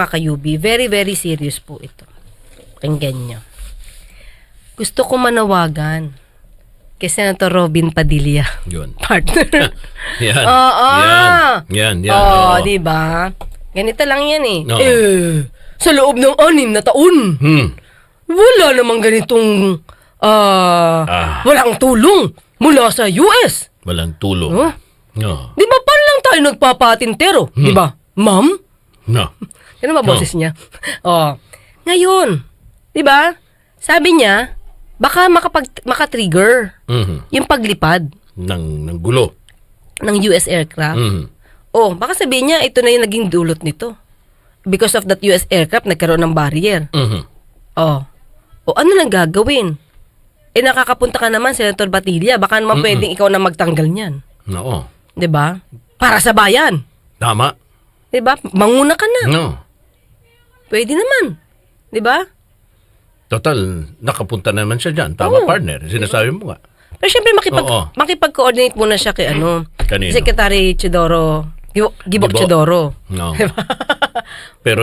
mga kayubi, very very serious po ito. Pakinggan nyo. Gusto ko manawagan kay Senator Robin Padilla. Yun. Partner. yan. Oo. Yan. Yan. yan. Oo, oh, di ba? Ganito lang yan eh. No. Eh, sa loob ng anim na taon. Hmm. Wala namang ganitong uh, ah. walang tulong mula sa US. Walang tulong. Huh? Oh. No. Di ba paano lang tayo nagpapatintero? Hmm. Di ba? Ma'am? No. Ganun ba boses niya? oh. Ngayon, 'di ba? Sabi niya, baka makapag maka-trigger Mhm. yung paglipad Ng, ng gulo. ng US aircraft. Mhm. Oh, baka sabihin niya ito na yung naging dulot nito. Because of that US aircraft nagkaroon ng barrier. Mhm. Oh. O oh, ano nang gagawin? Eh nakakapunta ka naman Senator Batilla, baka naman pwedeng ikaw na magtanggal niyan, Oo. 'di ba? Para sa bayan. Tama. 'Di ba? Manguna ka na. No. Pwede naman. 'Di ba? Total, nakapunta naman siya diyan. Tama Oo. partner, sinasabi mo nga. Pero syempre makipag Oo. makipag-coordinate muna siya kay ano, Kanino? Secretary Chidoro, Gibok Chidoro. No. Diba? Pero